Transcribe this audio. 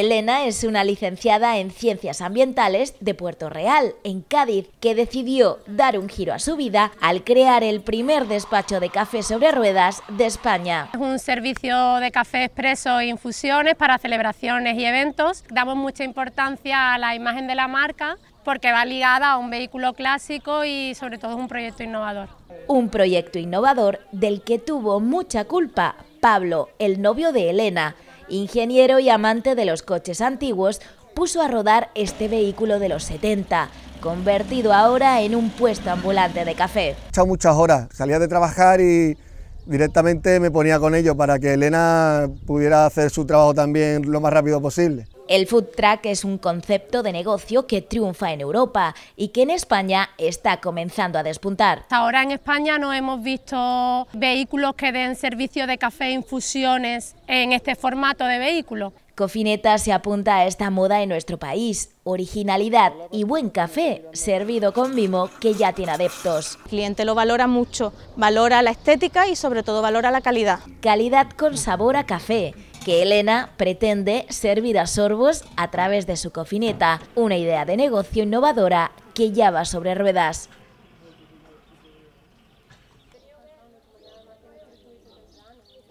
Elena es una licenciada en Ciencias Ambientales de Puerto Real, en Cádiz, que decidió dar un giro a su vida al crear el primer despacho de café sobre ruedas de España. Es un servicio de café expreso e infusiones para celebraciones y eventos. Damos mucha importancia a la imagen de la marca porque va ligada a un vehículo clásico y sobre todo es un proyecto innovador. Un proyecto innovador del que tuvo mucha culpa Pablo, el novio de Elena, ingeniero y amante de los coches antiguos, puso a rodar este vehículo de los 70, convertido ahora en un puesto ambulante de café. He echado muchas horas, salía de trabajar y directamente me ponía con ello para que Elena pudiera hacer su trabajo también lo más rápido posible. El food truck es un concepto de negocio que triunfa en Europa y que en España está comenzando a despuntar. Ahora en España no hemos visto vehículos que den servicio de café e infusiones en este formato de vehículo. Cofineta se apunta a esta moda en nuestro país. Originalidad y buen café, servido con mimo, que ya tiene adeptos. El cliente lo valora mucho, valora la estética y sobre todo valora la calidad. Calidad con sabor a café que Elena pretende servir a sorbos a través de su cofineta, una idea de negocio innovadora que ya va sobre ruedas.